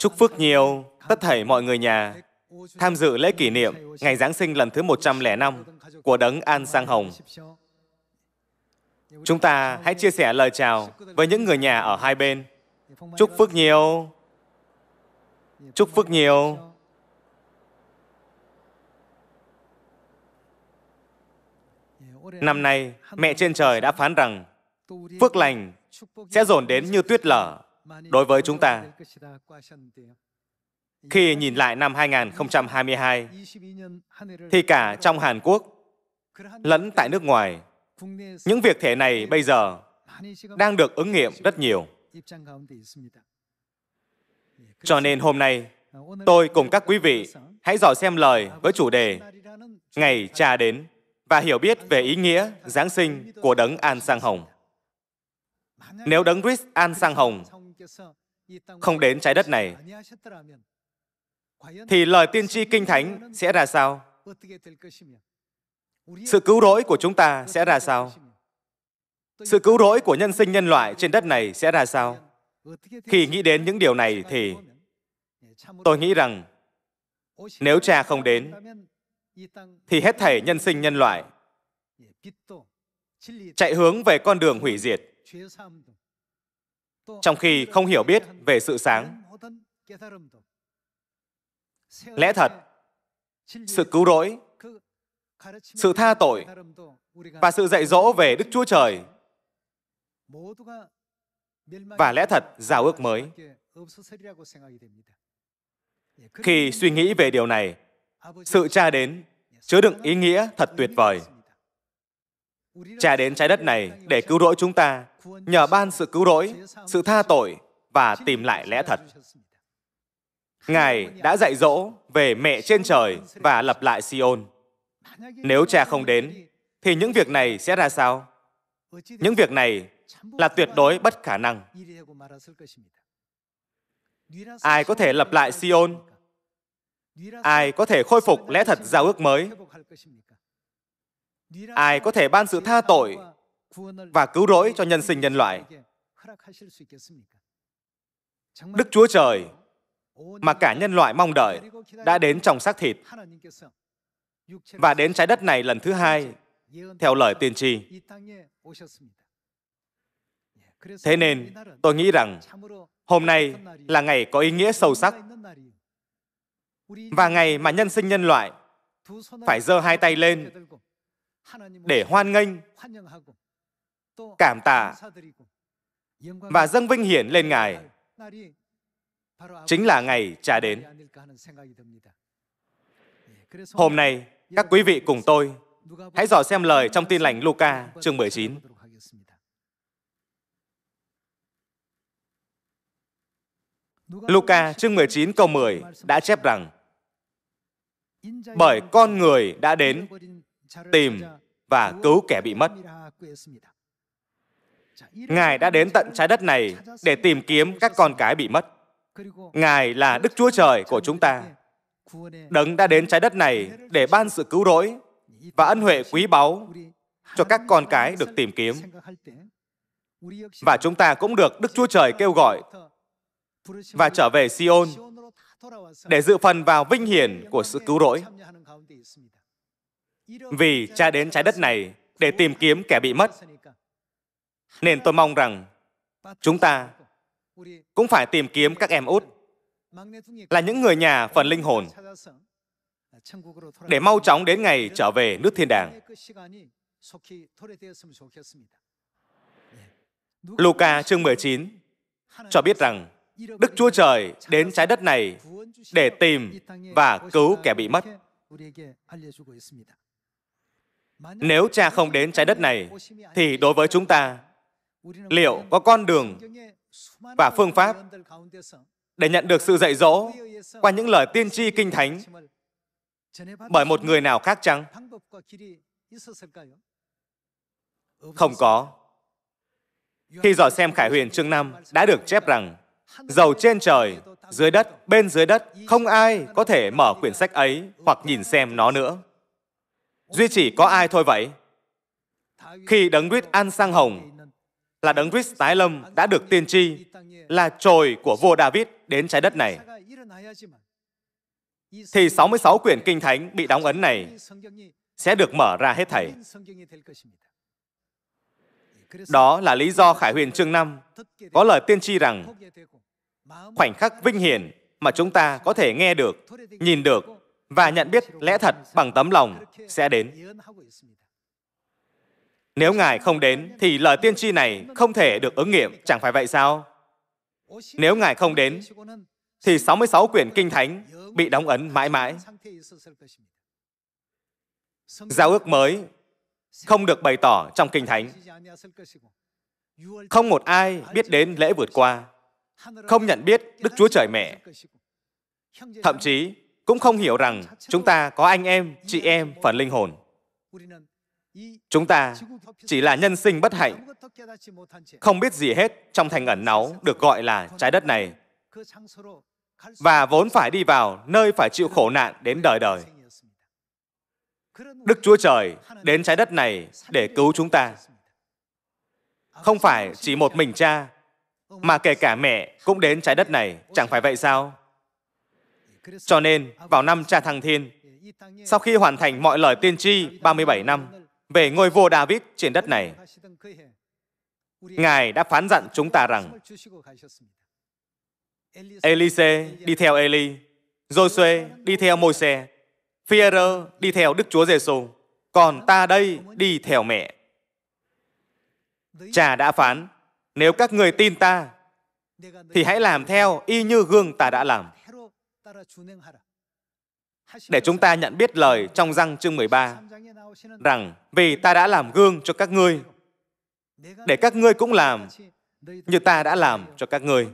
Chúc phước nhiều tất thảy mọi người nhà tham dự lễ kỷ niệm ngày Giáng sinh lần thứ 105 của Đấng An Sang Hồng. Chúng ta hãy chia sẻ lời chào với những người nhà ở hai bên. Chúc phước nhiều. Chúc phước nhiều. Năm nay, mẹ trên trời đã phán rằng phước lành sẽ dồn đến như tuyết lở đối với chúng ta. Khi nhìn lại năm 2022, thì cả trong Hàn Quốc lẫn tại nước ngoài, những việc thể này bây giờ đang được ứng nghiệm rất nhiều. Cho nên hôm nay, ờ, tôi cùng các quý vị hãy dò xem lời à, với chủ đề Ngày Cha Đến và hiểu biết về ý nghĩa Giáng sinh của Đấng An Sang Hồng. Nếu Đấng Christ An Sang Hồng không đến trái đất này thì lời tiên tri kinh thánh sẽ ra sao sự cứu rỗi của chúng ta sẽ ra sao sự cứu rỗi của nhân sinh nhân loại trên đất này sẽ ra sao khi nghĩ đến những điều này thì tôi nghĩ rằng nếu cha không đến thì hết thảy nhân sinh nhân loại chạy hướng về con đường hủy diệt trong khi không hiểu biết về sự sáng. Lẽ thật, sự cứu rỗi, sự tha tội và sự dạy dỗ về Đức Chúa Trời và lẽ thật giao ước mới. Khi suy nghĩ về điều này, sự tra đến chứa đựng ý nghĩa thật tuyệt vời. Cha đến trái đất này để cứu rỗi chúng ta, nhờ ban sự cứu rỗi, sự tha tội và tìm lại lẽ thật. Ngài đã dạy dỗ về mẹ trên trời và lập lại Sion. Nếu cha không đến, thì những việc này sẽ ra sao? Những việc này là tuyệt đối bất khả năng. Ai có thể lập lại Sion? Ai có thể khôi phục lẽ thật giao ước mới? ai có thể ban sự tha tội và cứu rỗi cho nhân sinh nhân loại đức chúa trời mà cả nhân loại mong đợi đã đến trong xác thịt và đến trái đất này lần thứ hai theo lời tiên tri thế nên tôi nghĩ rằng hôm nay là ngày có ý nghĩa sâu sắc và ngày mà nhân sinh nhân loại phải giơ hai tay lên để hoan nghênh, cảm tạ và dâng vinh hiển lên Ngài chính là ngày Cha đến. Hôm nay, các quý vị cùng tôi hãy dò xem lời trong tin lành Luca chương 19. Luca chương 19 câu 10 đã chép rằng Bởi con người đã đến tìm và cứu kẻ bị mất. Ngài đã đến tận trái đất này để tìm kiếm các con cái bị mất. Ngài là Đức Chúa Trời của chúng ta. Đấng đã đến trái đất này để ban sự cứu rỗi và ân huệ quý báu cho các con cái được tìm kiếm. Và chúng ta cũng được Đức Chúa Trời kêu gọi và trở về Sion để dự phần vào vinh hiển của sự cứu rỗi vì cha đến trái đất này để tìm kiếm kẻ bị mất. Nên tôi mong rằng chúng ta cũng phải tìm kiếm các em út là những người nhà phần linh hồn để mau chóng đến ngày trở về nước thiên đàng. Luca chương 19 cho biết rằng Đức Chúa Trời đến trái đất này để tìm và cứu kẻ bị mất. Nếu cha không đến trái đất này, thì đối với chúng ta, liệu có con đường và phương pháp để nhận được sự dạy dỗ qua những lời tiên tri kinh thánh bởi một người nào khác chăng? Không có. Khi dò xem Khải Huyền chương 5 đã được chép rằng dầu trên trời, dưới đất, bên dưới đất, không ai có thể mở quyển sách ấy hoặc nhìn xem nó nữa duy chỉ có ai thôi vậy? Khi đấng Christ an sang hồng, là đấng Christ tái lâm đã được tiên tri, là trồi của vua David đến trái đất này. Thì 66 quyển kinh thánh bị đóng ấn này sẽ được mở ra hết thảy. Đó là lý do Khải Huyền chương 5 có lời tiên tri rằng khoảnh khắc vinh hiển mà chúng ta có thể nghe được, nhìn được và nhận biết lẽ thật bằng tấm lòng sẽ đến. Nếu Ngài không đến thì lời tiên tri này không thể được ứng nghiệm, chẳng phải vậy sao? Nếu Ngài không đến thì 66 quyển kinh thánh bị đóng ấn mãi mãi. Giao ước mới không được bày tỏ trong kinh thánh. Không một ai biết đến lễ vượt qua, không nhận biết Đức Chúa Trời Mẹ. Thậm chí, cũng không hiểu rằng chúng ta có anh em, chị em, phần linh hồn. Chúng ta chỉ là nhân sinh bất hạnh, không biết gì hết trong thành ẩn náu được gọi là trái đất này, và vốn phải đi vào nơi phải chịu khổ nạn đến đời đời. Đức Chúa Trời đến trái đất này để cứu chúng ta. Không phải chỉ một mình cha, mà kể cả mẹ cũng đến trái đất này, chẳng phải vậy sao? Cho nên, vào năm cha thăng thiên, sau khi hoàn thành mọi lời tiên tri 37 năm về ngôi vua David trên đất này, Ngài đã phán dặn chúng ta rằng Elise đi theo Eli, Josue đi theo Môi-se, Phi-e-rơ đi theo Đức Chúa giê Giêsu, còn ta đây đi theo mẹ. Cha đã phán, nếu các người tin ta, thì hãy làm theo y như gương ta đã làm. Để chúng ta nhận biết lời trong răng chương 13 rằng vì ta đã làm gương cho các ngươi để các ngươi cũng làm như ta đã làm cho các ngươi.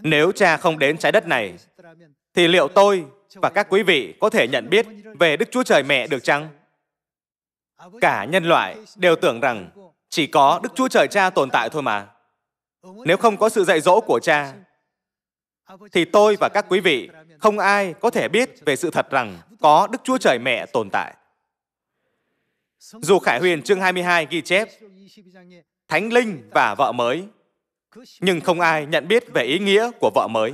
Nếu cha không đến trái đất này, thì liệu tôi và các quý vị có thể nhận biết về Đức Chúa Trời Mẹ được chăng? Cả nhân loại đều tưởng rằng chỉ có Đức Chúa Trời Cha tồn tại thôi mà. Nếu không có sự dạy dỗ của cha, thì tôi và các quý vị không ai có thể biết về sự thật rằng có Đức Chúa Trời Mẹ tồn tại. Dù Khải Huyền chương 22 ghi chép Thánh Linh và vợ mới, nhưng không ai nhận biết về ý nghĩa của vợ mới.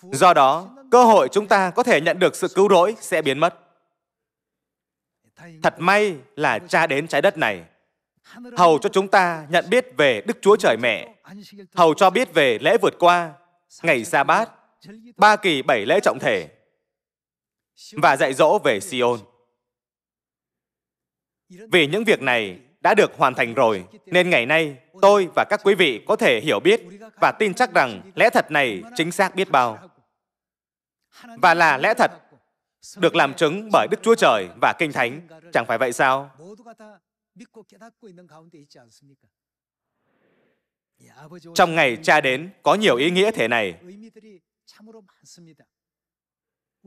Do đó, cơ hội chúng ta có thể nhận được sự cứu rỗi sẽ biến mất. Thật may là cha đến trái đất này hầu cho chúng ta nhận biết về Đức Chúa Trời Mẹ, hầu cho biết về lễ vượt qua, ngày sa bát, ba kỳ bảy lễ trọng thể, và dạy dỗ về Sion. Vì những việc này đã được hoàn thành rồi, nên ngày nay tôi và các quý vị có thể hiểu biết và tin chắc rằng lẽ thật này chính xác biết bao. Và là lẽ thật được làm chứng bởi Đức Chúa Trời và Kinh Thánh, chẳng phải vậy sao? 믿고 깨닫고 있는 가운데 있지 않습니까? Trong ngày cha đến có nhiều ý nghĩa thế này.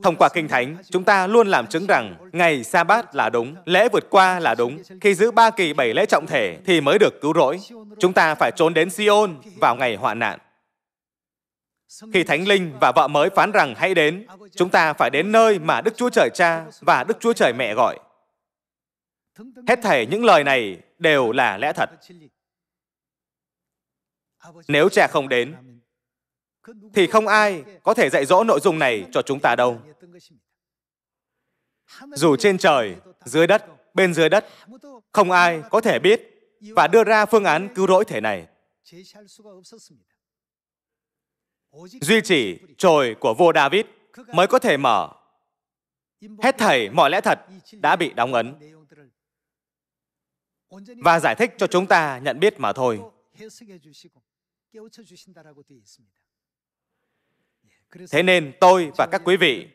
Thông qua Kinh Thánh, chúng ta luôn làm chứng rằng ngày sa bát là đúng, lễ vượt qua là đúng. Khi giữ ba kỳ bảy lễ trọng thể thì mới được cứu rỗi. Chúng ta phải trốn đến Sion vào ngày hoạn nạn. Khi Thánh Linh và vợ mới phán rằng hãy đến, chúng ta phải đến nơi mà Đức Chúa Trời Cha và Đức Chúa Trời Mẹ gọi. Hết thảy những lời này đều là lẽ thật. Nếu cha không đến, thì không ai có thể dạy dỗ nội dung này cho chúng ta đâu. Dù trên trời, dưới đất, bên dưới đất, không ai có thể biết và đưa ra phương án cứu rỗi thể này. Duy chỉ trồi của vua David mới có thể mở hết thảy mọi lẽ thật đã bị đóng ấn và giải thích cho chúng ta nhận biết mà thôi. Thế nên tôi và các quý vị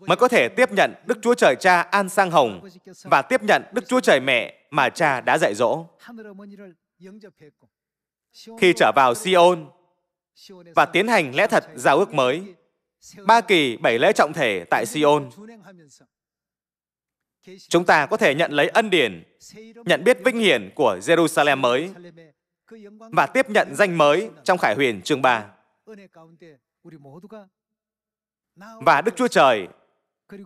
mới có thể tiếp nhận Đức Chúa Trời Cha An Sang Hồng và tiếp nhận Đức Chúa Trời Mẹ mà Cha đã dạy dỗ. Khi trở vào Sion và tiến hành lẽ thật giao ước mới, ba kỳ bảy lễ trọng thể tại Sion, chúng ta có thể nhận lấy ân điển, nhận biết vinh hiển của Jerusalem mới và tiếp nhận danh mới trong Khải Huyền chương 3. Và Đức Chúa Trời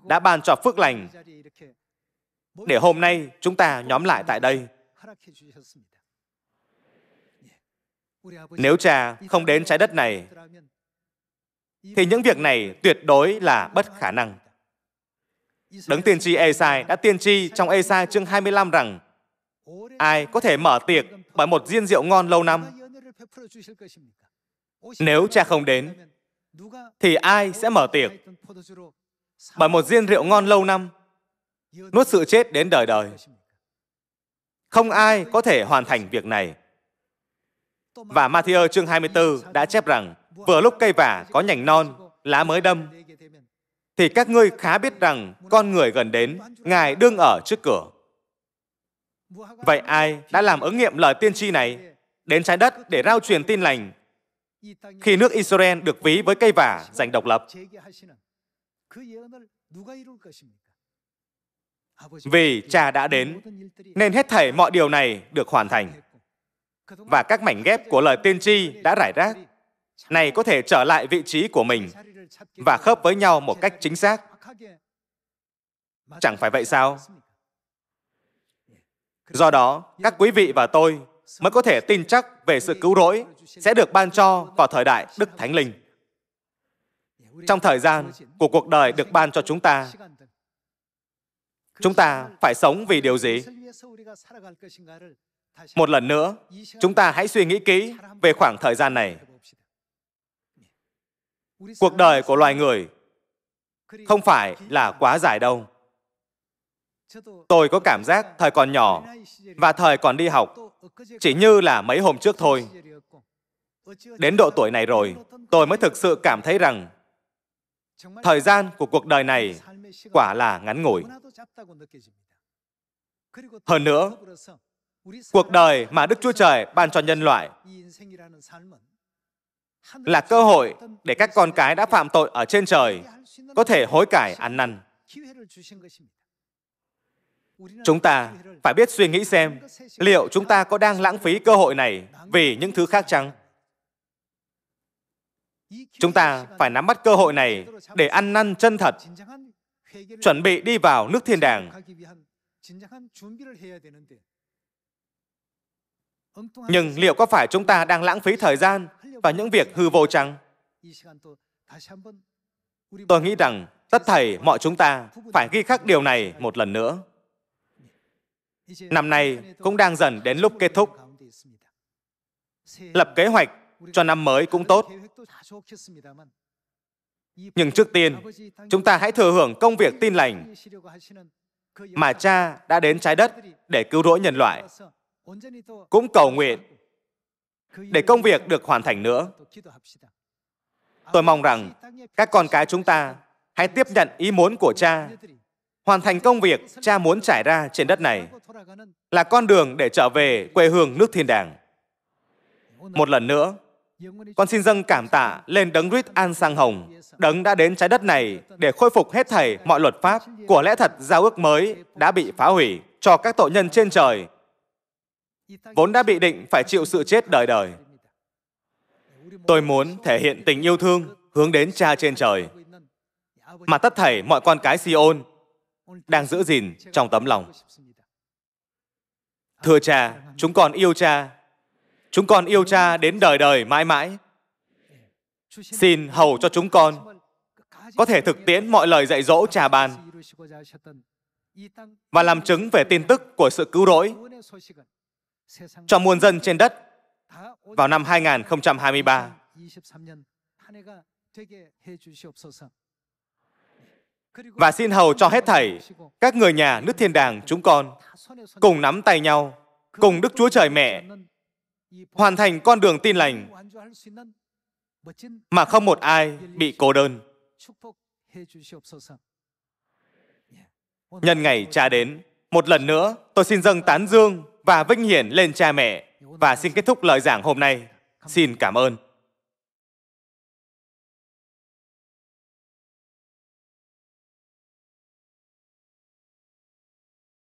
đã ban cho phước lành để hôm nay chúng ta nhóm lại tại đây. Nếu cha không đến trái đất này, thì những việc này tuyệt đối là bất khả năng. Đấng tiên tri Esai đã tiên tri trong Esai chương 25 rằng ai có thể mở tiệc bởi một diên rượu ngon lâu năm? Nếu cha không đến, thì ai sẽ mở tiệc bởi một diên rượu ngon lâu năm, nuốt sự chết đến đời đời? Không ai có thể hoàn thành việc này. Và Matthew chương 24 đã chép rằng, vừa lúc cây vả có nhành non, lá mới đâm, thì các ngươi khá biết rằng con người gần đến, Ngài đương ở trước cửa. Vậy ai đã làm ứng nghiệm lời tiên tri này đến trái đất để rao truyền tin lành khi nước Israel được ví với cây vả giành độc lập? Vì cha đã đến, nên hết thảy mọi điều này được hoàn thành. Và các mảnh ghép của lời tiên tri đã rải rác này có thể trở lại vị trí của mình và khớp với nhau một cách chính xác. Chẳng phải vậy sao? Do đó, các quý vị và tôi mới có thể tin chắc về sự cứu rỗi sẽ được ban cho vào thời đại Đức Thánh Linh. Trong thời gian của cuộc đời được ban cho chúng ta, chúng ta phải sống vì điều gì? Một lần nữa, chúng ta hãy suy nghĩ kỹ về khoảng thời gian này cuộc đời của loài người không phải là quá dài đâu tôi có cảm giác thời còn nhỏ và thời còn đi học chỉ như là mấy hôm trước thôi đến độ tuổi này rồi tôi mới thực sự cảm thấy rằng thời gian của cuộc đời này quả là ngắn ngủi hơn nữa cuộc đời mà đức chúa trời ban cho nhân loại là cơ hội để các con cái đã phạm tội ở trên trời có thể hối cải ăn năn. Chúng ta phải biết suy nghĩ xem liệu chúng ta có đang lãng phí cơ hội này vì những thứ khác chăng? Chúng ta phải nắm bắt cơ hội này để ăn năn chân thật, chuẩn bị đi vào nước thiên đàng nhưng liệu có phải chúng ta đang lãng phí thời gian và những việc hư vô chăng? Tôi nghĩ rằng tất thầy mọi chúng ta phải ghi khắc điều này một lần nữa. Năm nay cũng đang dần đến lúc kết thúc. Lập kế hoạch cho năm mới cũng tốt. Nhưng trước tiên, chúng ta hãy thừa hưởng công việc tin lành mà cha đã đến trái đất để cứu rỗi nhân loại cũng cầu nguyện để công việc được hoàn thành nữa. Tôi mong rằng các con cái chúng ta hãy tiếp nhận ý muốn của cha, hoàn thành công việc cha muốn trải ra trên đất này là con đường để trở về quê hương nước thiên đàng. Một lần nữa, con xin dâng cảm tạ lên đấng Rít An Sang Hồng, đấng đã đến trái đất này để khôi phục hết thảy mọi luật pháp của lẽ thật giao ước mới đã bị phá hủy cho các tội nhân trên trời vốn đã bị định phải chịu sự chết đời đời. Tôi muốn thể hiện tình yêu thương hướng đến cha trên trời, mà tất thảy mọi con cái Siôn đang giữ gìn trong tấm lòng. Thưa cha, chúng con yêu cha. Chúng con yêu cha đến đời đời mãi mãi. Xin hầu cho chúng con có thể thực tiễn mọi lời dạy dỗ cha ban và làm chứng về tin tức của sự cứu rỗi cho muôn dân trên đất vào năm 2023. Và xin hầu cho hết thảy các người nhà nước thiên đàng chúng con cùng nắm tay nhau, cùng Đức Chúa Trời Mẹ hoàn thành con đường tin lành mà không một ai bị cô đơn. Nhân ngày cha đến, một lần nữa tôi xin dâng tán dương và vinh hiển lên cha mẹ. Và xin kết thúc lời giảng hôm nay. Xin cảm ơn.